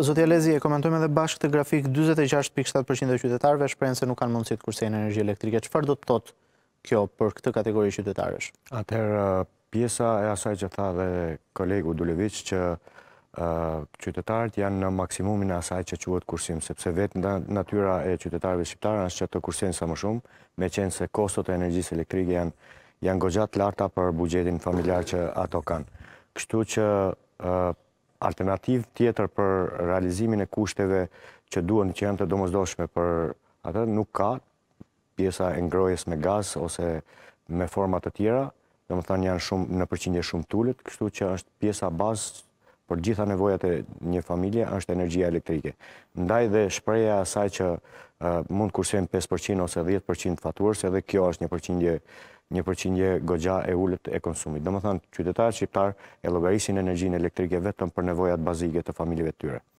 Zotja Lezi, e komentojme dhe bashkë të grafik 26.7% e qytetarve shprejnë se nuk kanë mundësit kursejnë energi elektrike. Qëfar do të tot kjo për këtë kategori qytetarësh? Atëherë, pjesa e asaj që tha dhe kolegu Dulevic që qytetarët janë në maksimumin e asaj që quatë kursim, sepse vetë natyra e qytetarëve shqiptarën është që të kursim sa më shumë, me qenë se kostot e energjisë elektrike janë janë gogjat larta për bugjetin familjar që ato kanë. Kështu që alternativ tjetër për realizimin e kushteve që duhen që janë të domosdoshme për atër, nuk ka pjesa e ngrojes me gaz ose me forma të tjera, domethënë janë shumë në përqindje shumë të ulët, kështu që është pjesa bazë për gjitha nevojat e një familje është energjia elektrike. Ndaj dhe shpreha saj që uh, mund kursejmë 5% ose 10% faturës, edhe kjo është një përqindje një përqindje gogja e ullët e konsumit. Dhe më thanë, qytetarë qiptarë e logarisin energjin elektrike vetëm për nevojat bazike të familjeve tyre.